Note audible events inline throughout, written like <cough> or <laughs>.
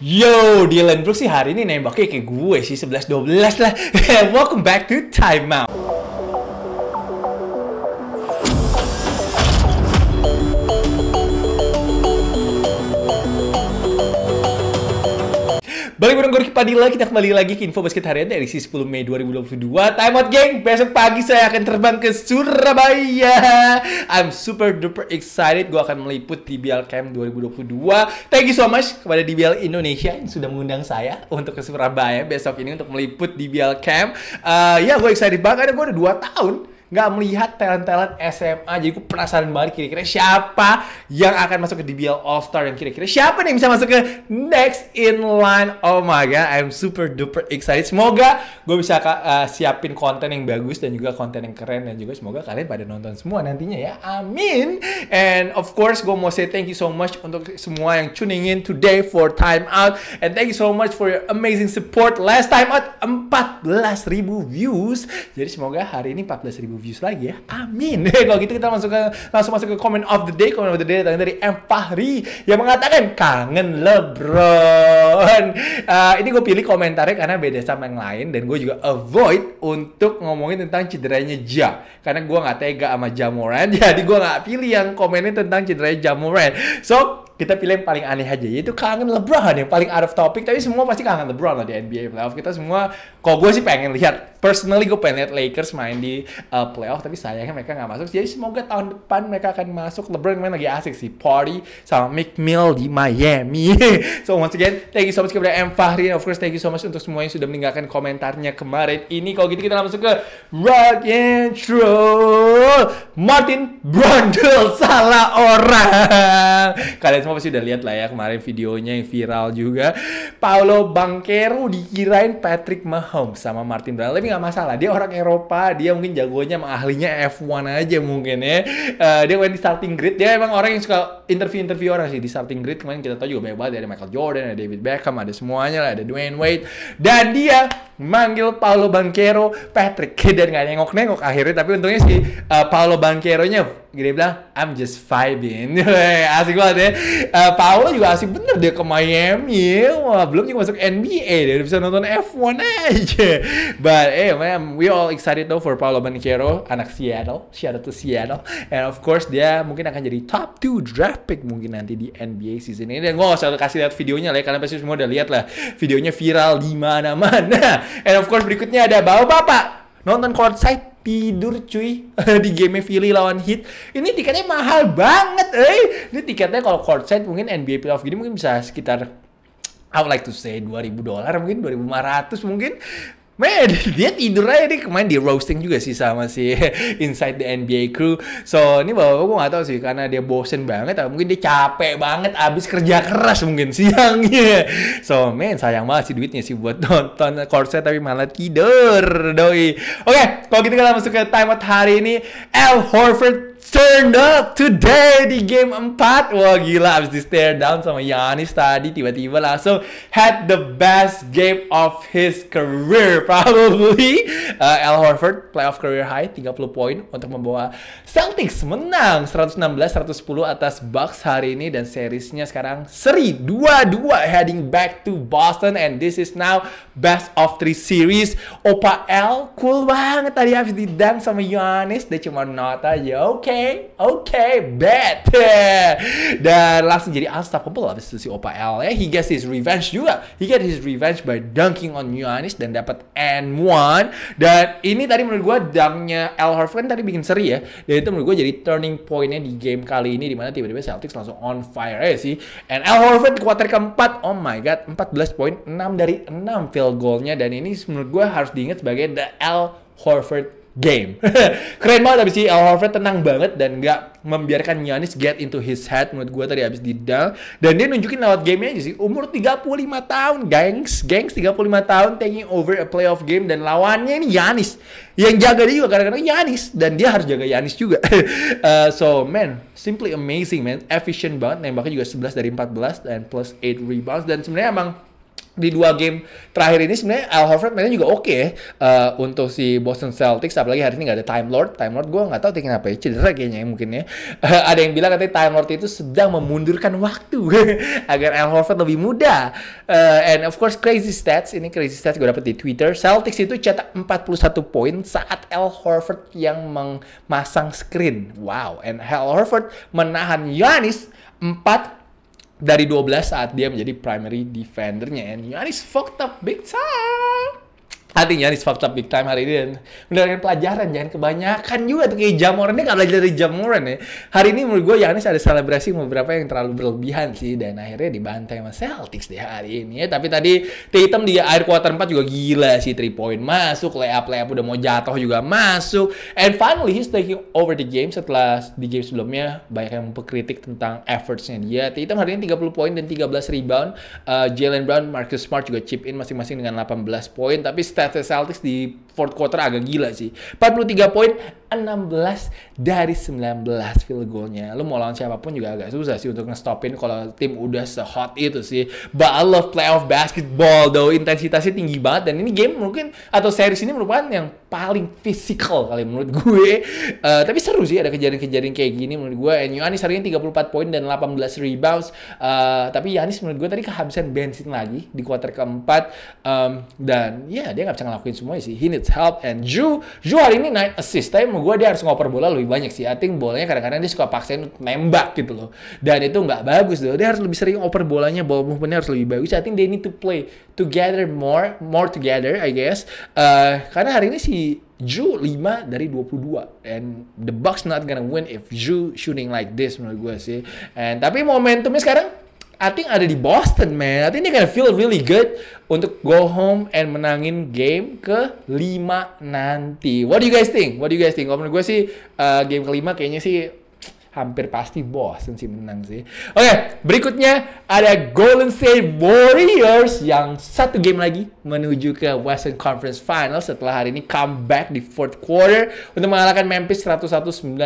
Yo, Dylan Brooks sih hari ini nembaknya kayak gue sih 11-12 lah. <laughs> Welcome back to Time Out. Balik bareng Gorky lagi, kita kembali lagi ke Info Basket Harian si 10 Mei 2022. Time out, geng! Besok pagi saya akan terbang ke Surabaya. I'm super duper excited. Gue akan meliput DBL Camp 2022. Thank you so much kepada DBL Indonesia yang sudah mengundang saya untuk ke Surabaya besok ini untuk meliput DBL Camp. Uh, ya, yeah, gue excited banget. Gue udah 2 tahun nggak melihat talent-talent SMA. Jadi gue penasaran banget kira-kira siapa yang akan masuk ke DBL All Star dan kira-kira siapa nih yang bisa masuk ke next in line. Oh my god, I'm super duper excited. Semoga gue bisa uh, siapin konten yang bagus dan juga konten yang keren dan juga semoga kalian pada nonton semua nantinya ya. Amin. And of course, gue mau say thank you so much untuk semua yang tuning in today for time out and thank you so much for your amazing support last time out 14.000 views. Jadi semoga hari ini 14.000 views lagi ya. Amin. <laughs> Kalau gitu kita masuk ke langsung masuk ke comment of the day. Comment of the day datang dari M Fahri yang mengatakan kangen LeBron. Uh, <laughs> ini gue pilih komentarnya karena beda sama yang lain dan gue juga avoid untuk ngomongin tentang cederanya Ja karena gue nggak tega sama Jamoran. <laughs> Jadi gue nggak pilih yang komennya tentang cederanya Jamoran. So kita pilih yang paling aneh aja yaitu kangen LeBron yang paling out of topic tapi semua pasti kangen LeBron lah di NBA playoff kita semua kok gue sih pengen lihat personally gue pengen lihat Lakers main di uh, playoff tapi sayangnya mereka nggak masuk jadi semoga tahun depan mereka akan masuk LeBron main lagi asik sih party sama Mick Mill di Miami <laughs> so once again thank you so much kepada M Fahri of course thank you so much untuk semua yang sudah meninggalkan komentarnya kemarin ini kalau gitu kita langsung ke rock and roll Martin Brundle salah orang <laughs> kalian semua semua pasti udah lihat lah ya kemarin videonya yang viral juga. Paulo Bangkeru dikirain Patrick Mahomes sama Martin Brown Tapi nggak masalah, dia orang Eropa, dia mungkin jagonya sama ahlinya F1 aja mungkin ya. Uh, dia main di starting grid, dia emang orang yang suka interview-interview orang sih. Di starting grid kemarin kita tahu juga banyak banget, ada Michael Jordan, ada David Beckham, ada semuanya lah, ada Dwayne Wade. Dan dia manggil Paulo Banquero Patrick. <laughs> Dan nggak nengok-nengok akhirnya, tapi untungnya si uh, eh, Paulo Bangkero-nya dia bilang I'm just vibing <laughs> asik banget ya uh, Paolo juga asik bener dia ke Miami wah belum juga masuk NBA dia udah bisa nonton F1 aja <laughs> but eh hey, man we all excited though for Paolo Banchero anak Seattle shout out to Seattle and of course dia mungkin akan jadi top 2 draft pick mungkin nanti di NBA season ini dan gue gak usah kasih lihat videonya lah ya. kalian pasti semua udah lihat lah videonya viral di mana-mana <laughs> and of course berikutnya ada bapak-bapak nonton courtside tidur cuy <laughs> di game Philly lawan Heat. Ini tiketnya mahal banget, eh. Ini tiketnya kalau courtside mungkin NBA playoff gini mungkin bisa sekitar I would like to say 2000 dolar mungkin 2500 mungkin Man, <laughs> dia tidur aja nih kemarin di roasting juga sih sama si <laughs> Inside the NBA crew. So ini bapak gue gak tau sih karena dia bosen banget atau mungkin dia capek banget abis kerja keras mungkin <laughs> siangnya. So man sayang banget sih duitnya sih buat nonton korset tapi malah tidur doi. Oke, okay, kalau gitu kita masuk ke timeout hari ini. Al Horford turned up today di game 4 Wah gila abis di stare down sama Yanis tadi Tiba-tiba langsung had the best game of his career <laughs> Probably uh, Al Horford playoff career high 30 poin untuk membawa Celtics menang 116-110 atas Bucks hari ini Dan seriesnya sekarang seri 2-2 heading back to Boston And this is now best of three series Opa L cool banget tadi abis di dance sama Yanis Dia cuma nota aja oke okay okay, okay, bet. <laughs> Dan langsung jadi unstoppable abis itu si Opa L ya. He gets his revenge juga. He gets his revenge by dunking on Yohanis dan dapat N1. Dan ini tadi menurut gue dunknya Al Horford kan tadi bikin seri ya. Dan itu menurut gue jadi turning pointnya di game kali ini dimana tiba-tiba Celtics langsung on fire ya sih. And Al Horford kuarter keempat, oh my god, 14 poin, 6 dari 6 field goalnya. Dan ini menurut gue harus diingat sebagai the L Horford game. <laughs> Keren banget abis ini Al Horford tenang banget dan nggak membiarkan Giannis get into his head menurut gue tadi abis di dal. Dan dia nunjukin lewat gamenya aja sih. Umur 35 tahun, gengs. Gengs 35 tahun taking over a playoff game dan lawannya ini Giannis. Yang jaga dia juga kadang-kadang Giannis dan dia harus jaga Giannis juga. <laughs> uh, so man, simply amazing man. Efficient banget nembaknya juga 11 dari 14 dan plus 8 rebounds dan sebenarnya emang di dua game terakhir ini sebenarnya Al Horford mainnya juga oke okay, ya. uh, eh, untuk si Boston Celtics apalagi hari ini nggak ada Time Lord Time Lord gue nggak tahu apa ya cedera kayaknya ya, mungkin ya uh, ada yang bilang katanya Time Lord itu sedang memundurkan waktu <laughs> agar Al Horford lebih muda uh, and of course crazy stats ini crazy stats gue dapet di Twitter Celtics itu cetak 41 poin saat Al Horford yang memasang screen wow and Al Horford menahan Giannis 4 dari 12 saat dia menjadi primary defendernya. Giannis fucked up big time. Artinya di Swap up Big Time hari ini dan mendapatkan pelajaran jangan kebanyakan juga tuh kayak Jamoran ini kalo belajar dari Jamoran ya. Hari ini menurut gue Yanis ada selebrasi beberapa yang terlalu berlebihan sih dan akhirnya dibantai sama Celtics deh hari ini. Ya. Tapi tadi Tatum di air kuarter 4 juga gila sih 3 point masuk, layup layup udah mau jatuh juga masuk. And finally he's taking over the game setelah di game sebelumnya banyak yang mengkritik tentang effortsnya dia. Tatum hari ini 30 poin dan 13 rebound. Uh, Jalen Brown, Marcus Smart juga chip in masing-masing dengan 18 poin. Tapi statistik Celtics di fourth quarter agak gila sih. 43 poin, 16 dari 19 field goalnya. Lu mau lawan siapapun juga agak susah sih untuk ngestopin kalau tim udah sehot itu sih. But I love playoff basketball though. Intensitasnya tinggi banget dan ini game mungkin atau series ini merupakan yang paling physical kali menurut <laughs> gue. Uh, tapi seru sih ada kejadian-kejadian kayak gini menurut gue. And Yohanis hari ini 34 poin dan 18 rebounds. Uh, tapi Yohanis menurut gue tadi kehabisan bensin lagi di quarter keempat. Um, dan ya yeah, dia nggak bisa ngelakuin semuanya sih. He needs help and Ju, Ju hari ini 9 assist. Tapi gue dia harus ngoper bola lebih banyak sih. I think bolanya kadang-kadang dia suka paksain nembak gitu loh. Dan itu nggak bagus loh. Dia harus lebih sering ngoper bolanya, ball movementnya harus lebih bagus. I think they need to play together more, more together I guess. Uh, karena hari ini si Ju 5 dari 22 and the Bucks not gonna win if Ju shooting like this menurut gue sih. And tapi momentumnya sekarang I think ada di Boston, man. I think they gonna feel really good untuk go home and menangin game ke-5 nanti. What do you guys think? What do you guys think? Kalau menurut gue sih, uh, game ke kelima kayaknya sih hampir pasti Boston sih menang sih. Oke, okay, berikutnya ada Golden State Warriors yang satu game lagi menuju ke Western Conference Finals setelah hari ini comeback di fourth quarter untuk mengalahkan Memphis 101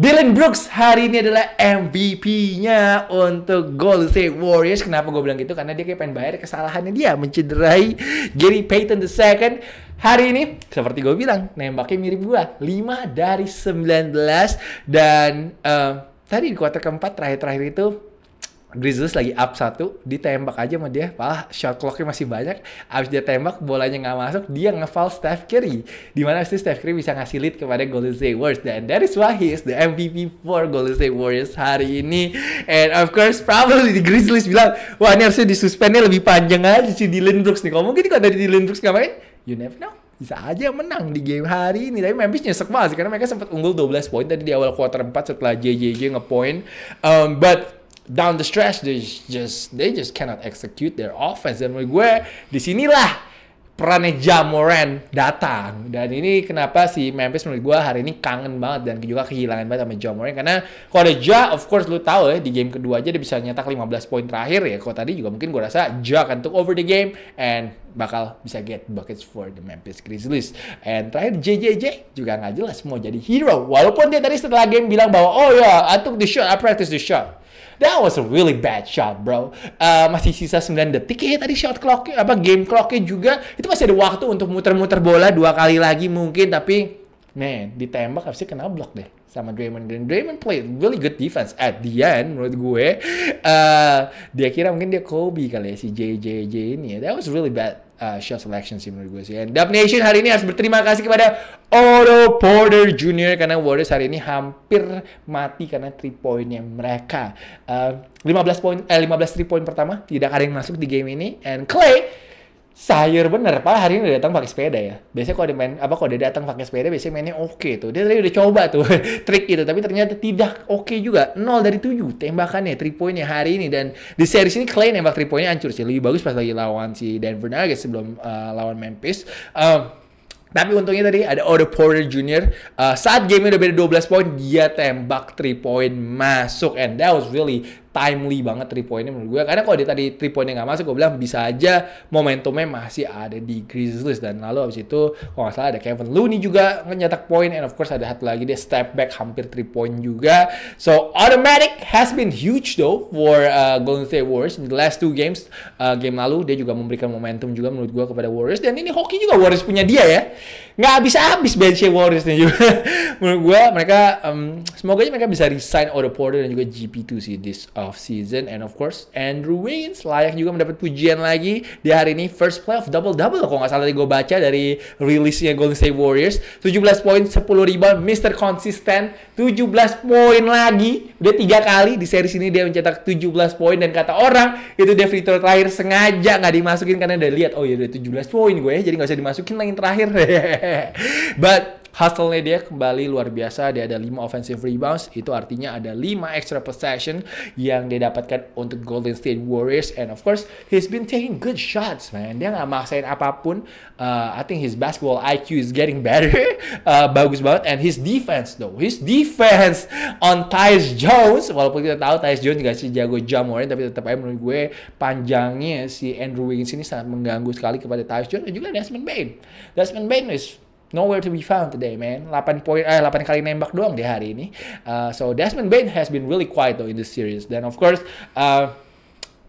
Dylan Brooks hari ini adalah MVP-nya untuk Golden State Warriors. Kenapa gue bilang gitu? Karena dia kayak pengen bayar kesalahannya dia mencederai Gary Payton II Hari ini, seperti gue bilang, nembaknya mirip gue. 5 dari 19. Dan uh, tadi di kuarter keempat, terakhir-terakhir itu, Grizzlies lagi up satu, ditembak aja sama dia, pala shot clocknya masih banyak. Abis dia tembak, bolanya nggak masuk, dia ngefal Steph Curry. Dimana sih Steph Curry bisa ngasih lead kepada Golden State Warriors. Dan dari is the MVP for Golden State Warriors hari ini. And of course, probably the Grizzlies bilang, wah ini harusnya disuspendnya lebih panjang aja si Dylan Brooks nih. Kalau mungkin kalau dari Dylan Brooks nggak main, you never know bisa aja menang di game hari ini tapi Memphis nyesek banget sih karena mereka sempat unggul 12 poin tadi di awal quarter 4 setelah JJJ ngepoint um, but down the stretch they just they just cannot execute their offense dan menurut gue disinilah perannya Jamoran datang dan ini kenapa si Memphis menurut gue hari ini kangen banget dan juga kehilangan banget sama Jamoran karena kalau ada Ja of course lu tahu ya di game kedua aja dia bisa nyetak 15 poin terakhir ya kalau tadi juga mungkin gue rasa Ja akan took over the game and bakal bisa get buckets for the Memphis Grizzlies. And terakhir JJJ juga nggak jelas mau jadi hero. Walaupun dia tadi setelah game bilang bahwa oh ya yeah, I took the shot, I practice the shot. That was a really bad shot, bro. Uh, masih sisa 9 detik ya tadi shot clock apa game clocknya juga itu masih ada waktu untuk muter-muter bola dua kali lagi mungkin tapi man ditembak harusnya kena block deh sama Draymond dan Draymond play really good defense at the end menurut gue. Uh, dia kira mungkin dia Kobe kali ya si JJJ ini. Ya. That was really bad uh, eh, shot selection sih menurut gue sih. And Dub Nation hari ini harus berterima kasih kepada Otto Porter Jr. karena Warriors hari ini hampir mati karena 3 poinnya mereka. Uh, eh, 15 poin eh 15 3 poin pertama tidak ada yang masuk di game ini and Clay sayur bener. Padahal hari ini udah datang pakai sepeda ya. Biasanya kalau dia main apa kalau dia datang pakai sepeda biasanya mainnya oke okay tuh. Dia tadi udah coba tuh <laughs> trik itu tapi ternyata tidak oke okay juga. 0 dari 7 tembakannya 3 poinnya hari ini dan di series ini Clay nembak 3 poinnya hancur sih. Lebih bagus pas lagi lawan si Denver Nuggets sebelum uh, lawan Memphis. Um, tapi untungnya tadi ada Otto Porter Jr. Uh, eh, saat game udah beda 12 poin, dia tembak 3 poin masuk. And that was really timely banget 3 poinnya menurut gue. Karena kalau dia tadi three poinnya nggak masuk, gue bilang bisa aja momentumnya masih ada di Grizzlies. Dan lalu abis itu, kalau nggak salah ada Kevin Looney juga nyetak poin. And of course ada satu lagi dia step back hampir three point juga. So automatic has been huge though for uh, Golden State Warriors in the last two games. Uh, game lalu dia juga memberikan momentum juga menurut gue kepada Warriors. Dan ini hoki juga Warriors punya dia ya nggak habis-habis bench Warriors nih juga. <laughs> Menurut gue mereka um, semoga aja mereka bisa resign Otto Porter dan juga GP2 sih this off season and of course Andrew Wiggins layak juga mendapat pujian lagi di hari ini first playoff double double kok nggak salah tadi gue baca dari rilisnya Golden State Warriors 17 poin 10 rebound Mr. Konsisten 17 poin lagi udah tiga kali di seri ini dia mencetak 17 poin dan kata orang itu dia free throw terakhir sengaja nggak dimasukin karena udah lihat oh ya udah 17 poin gue ya jadi nggak usah dimasukin lagi terakhir <laughs> <laughs> but hustle-nya dia kembali luar biasa. Dia ada 5 offensive rebounds, itu artinya ada 5 extra possession yang dia dapatkan untuk Golden State Warriors. And of course, he's been taking good shots, man. Dia nggak maksain apapun. Uh, I think his basketball IQ is getting better. <laughs> Uh, bagus banget. And his defense, though. His defense on Tyus Jones. Walaupun kita tahu Tyus Jones nggak sih jago jam tapi tetap aja menurut gue panjangnya si Andrew Wiggins ini sangat mengganggu sekali kepada Tyus Jones dan juga Desmond Bain. Desmond Bain is nowhere to be found today, man. 8 poin eh 8 kali nembak doang deh hari ini. Uh, so Desmond Bain has been really quiet though in this series. Then of course, uh,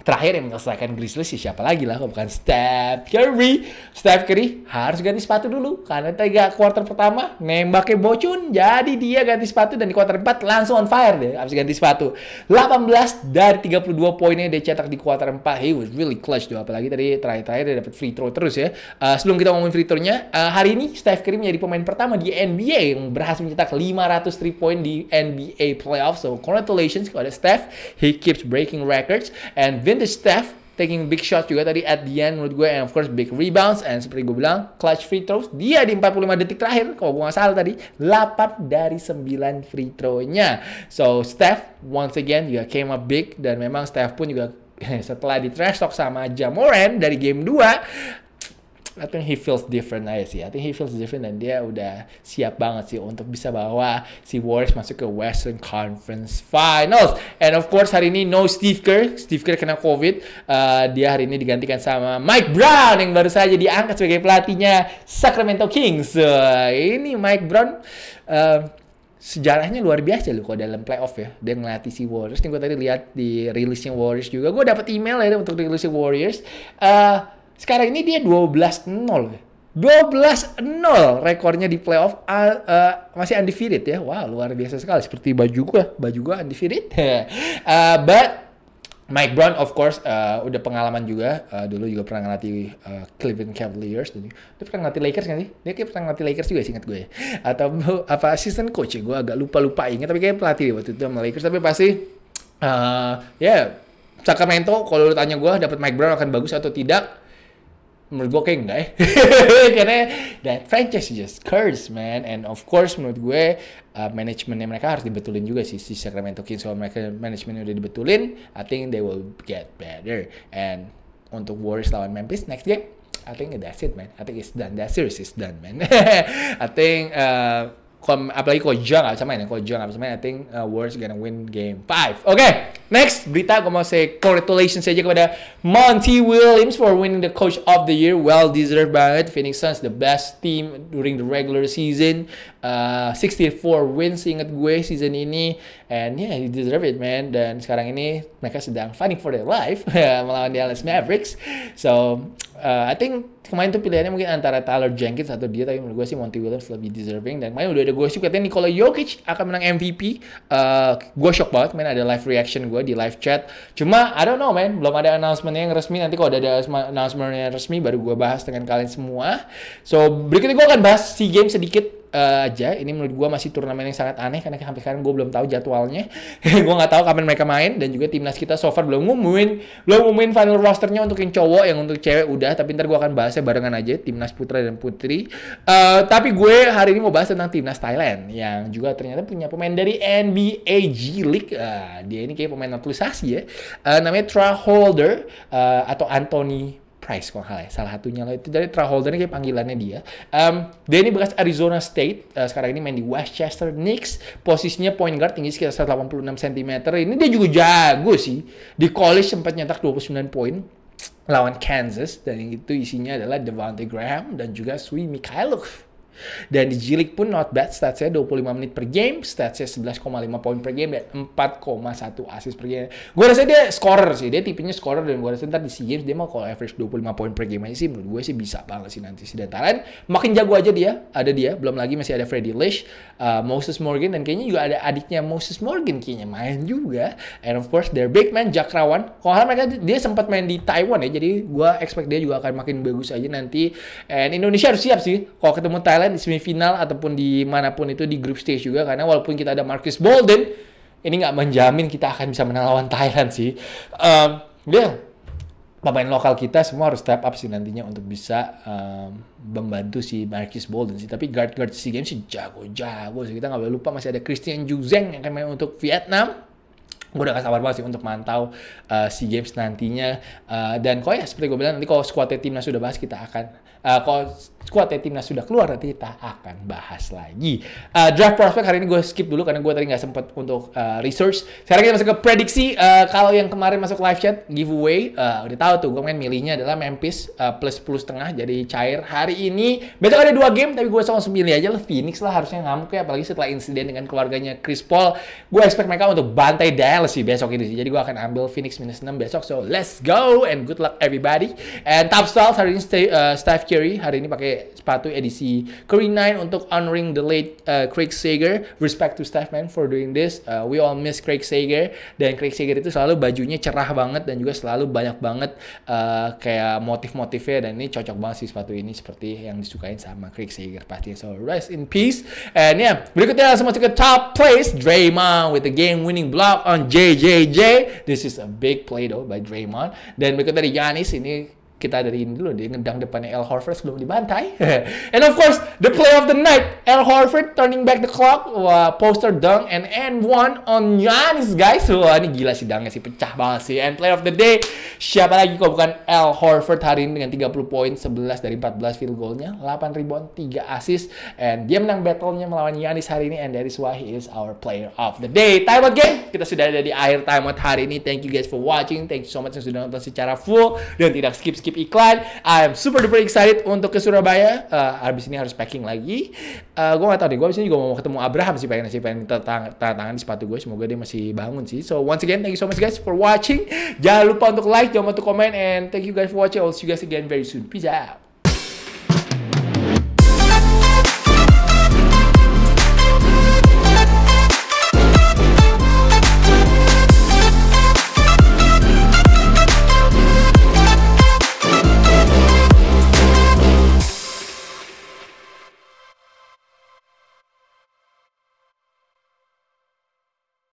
terakhir yang menyelesaikan Grizzlies ya siapa lagi lah bukan Steph Curry. Steph Curry harus ganti sepatu dulu karena tiga quarter pertama nembaknya bocun jadi dia ganti sepatu dan di quarter 4 langsung on fire deh habis ganti sepatu. 18 dari 32 poinnya dia cetak di quarter 4. He was really clutch tuh apalagi tadi terakhir-terakhir dia dapat free throw terus ya. Uh, sebelum kita ngomongin free throw-nya, uh, hari ini Steph Curry menjadi pemain pertama di NBA yang berhasil mencetak 500 three point di NBA playoffs. So congratulations kepada Steph. He keeps breaking records and the Steph taking big shot juga tadi at the end menurut gue and of course big rebounds and seperti gue bilang clutch free throws dia di 45 detik terakhir kalau gue nggak salah tadi 8 dari 9 free throw-nya so Steph once again juga came up big dan memang Steph pun juga <laughs> setelah di trash talk sama Jamoran dari game 2 I think he feels different aja sih. I think he feels different dan dia udah siap banget sih untuk bisa bawa si Warriors masuk ke Western Conference Finals. And of course hari ini no Steve Kerr. Steve Kerr kena COVID. Uh, dia hari ini digantikan sama Mike Brown yang baru saja diangkat sebagai pelatihnya Sacramento Kings. Uh, ini Mike Brown uh, sejarahnya luar biasa loh kalau dalam playoff ya dia ngelatih si Warriors. Ini gue tadi lihat di rilisnya Warriors juga. Gue dapet email ya untuk rilisnya Warriors. Uh, sekarang ini dia 12-0. 12-0 rekornya di playoff uh, uh, masih undefeated ya. Wow, luar biasa sekali. Seperti baju gua, baju gua undefeated. uh, <laughs> but Mike Brown of course uh, udah pengalaman juga uh, dulu juga pernah ngelatih uh, Cleveland Cavaliers dan dia pernah ngelatih Lakers kan sih dia kayak pernah ngelatih Lakers juga sih ingat gue atau apa assistant coach ya gue agak lupa lupa ingat tapi kayak pelatih dia waktu itu sama Lakers tapi pasti uh, ya yeah, Sacramento kalau lu tanya gue dapat Mike Brown akan bagus atau tidak menurut gue kayak enggak ya <laughs> karena that franchise is just cursed man and of course menurut gue uh, manajemennya mereka harus dibetulin juga sih si Sacramento Kings kalau mereka manajemennya udah dibetulin I think they will get better and untuk Warriors lawan Memphis next game I think that's it man I think it's done that series is done man <laughs> I think uh, kom, apalagi Koja gak bisa main ya Koja gak bisa main I think uh, Warriors gonna win game 5 oke okay, next berita gue mau say congratulations aja kepada Monty Williams for winning the coach of the year well deserved banget Phoenix Suns the best team during the regular season uh, 64 wins inget gue season ini and yeah he deserve it man dan sekarang ini mereka sedang fighting for their life <laughs> melawan Dallas Mavericks so uh, I think kemarin tuh pilihannya mungkin antara Tyler Jenkins atau dia tapi menurut gue sih Monty Williams lebih deserving dan kemarin udah ada gue sih katanya Nikola Jokic akan menang MVP uh, eh, gue shock banget main ada live reaction gue di live chat cuma I don't know man belum ada announcement yang resmi nanti kalau ada announcement yang resmi baru gue bahas dengan kalian semua so berikutnya gue akan bahas si game sedikit uh, aja. Ini menurut gue masih turnamen yang sangat aneh karena sampai sekarang gue belum tahu jadwalnya. <laughs> gue nggak tahu kapan mereka main dan juga timnas kita so far belum ngumumin belum ngumumin final rosternya untuk yang cowok yang untuk cewek udah. Tapi ntar gue akan bahasnya barengan aja timnas putra dan putri. Uh, tapi gue hari ini mau bahas tentang timnas Thailand yang juga ternyata punya pemain dari NBA G League. Uh, dia ini kayak pemain naturalisasi ya. Uh, namanya Traholder uh, atau Anthony Price kalau salah, ya, salah satunya lah itu dari Traholder kayak panggilannya dia. Um, dia ini bekas Arizona State, uh, sekarang ini main di Westchester Knicks. Posisinya point guard tinggi sekitar 186 cm. Ini dia juga jago sih. Di college sempat nyetak 29 poin lawan Kansas dan itu isinya adalah Devante Graham dan juga Sui Mikhailov dan di Jilik pun not bad, statsnya 25 menit per game, statsnya 11,5 poin per game, dan 4,1 assist per game. Gue rasa dia scorer sih, dia tipenya scorer, dan gue rasa ntar di SEA Games dia mau kalau average 25 poin per game aja sih, menurut gue sih bisa banget sih nanti sih. Dan Thailand makin jago aja dia, ada dia, belum lagi masih ada Freddy Lish, uh, Moses Morgan, dan kayaknya juga ada adiknya Moses Morgan kayaknya main juga. And of course, their big man Jack Rawan. Kalau mereka dia sempat main di Taiwan ya, jadi gue expect dia juga akan makin bagus aja nanti. And Indonesia harus siap sih, kalau ketemu Thailand Thailand di semifinal ataupun di manapun itu di group stage juga karena walaupun kita ada Marcus Bolden ini nggak menjamin kita akan bisa menang lawan Thailand sih. Um, ya yeah. pemain lokal kita semua harus step up sih nantinya untuk bisa um, membantu si Marcus Bolden sih. Tapi guard guard si game sih jago jago sih kita nggak boleh lupa masih ada Christian Juzeng yang akan main untuk Vietnam gue udah gak sabar banget sih untuk mantau uh, eh, SEA Games nantinya uh, dan kok ya seperti gue bilang nanti kalau squad timnas sudah bahas kita akan uh, kalau squad timnas sudah keluar nanti kita akan bahas lagi uh, draft prospect hari ini gue skip dulu karena gue tadi nggak sempet untuk uh, research sekarang kita masuk ke prediksi uh, kalau yang kemarin masuk live chat giveaway uh, udah tahu tuh gue main milihnya adalah Memphis uh, plus plus setengah jadi cair hari ini besok ada dua game tapi gue langsung sembunyi aja lah Phoenix lah harusnya ngamuk ya apalagi setelah insiden dengan keluarganya Chris Paul gue expect mereka untuk bantai Dan Miles sih besok ini sih. Jadi gue akan ambil Phoenix minus 6 besok. So let's go and good luck everybody. And top stars hari ini stay, uh, Steph Curry hari ini pakai sepatu edisi Curry 9 untuk honoring the late uh, Craig Sager. Respect to Steph man for doing this. Uh, we all miss Craig Sager dan Craig Sager itu selalu bajunya cerah banget dan juga selalu banyak banget uh, kayak motif-motifnya dan ini cocok banget sih sepatu ini seperti yang disukain sama Craig Sager pasti. So rest in peace. And yeah, berikutnya langsung masuk ke top place Draymond with the game winning block on JJJ. This is a big play though by Draymond. Dan mereka dari Giannis ini kita dari ini dulu, dia ngedang depannya El Horford sebelum dibantai. <laughs> and of course, the play of the night, El Horford turning back the clock, wah, poster dunk and and one on Giannis guys. Wah, ini gila sih dangnya sih, pecah banget sih. And play of the day, siapa lagi kok bukan El Horford hari ini dengan 30 poin, 11 dari 14 field goalnya, 8 rebound, 3 assist, and dia menang battle-nya melawan Giannis hari ini, and that is why he is our player of the day. Time out game, kita sudah ada di akhir time out hari ini. Thank you guys for watching, thank you so much yang sudah nonton secara full, dan tidak skip-skip skip iklan. I'm super duper excited untuk ke Surabaya. Uh, eh, habis ini harus packing lagi. Uh, eh, gue gak tau deh, gue abis ini gue mau ketemu Abraham sih pengen sih pengen tanda tangan di sepatu gue. Semoga dia masih bangun sih. So once again, thank you so much guys for watching. Jangan lupa untuk like, jangan lupa untuk comment, and thank you guys for watching. I'll see you guys again very soon. Peace out.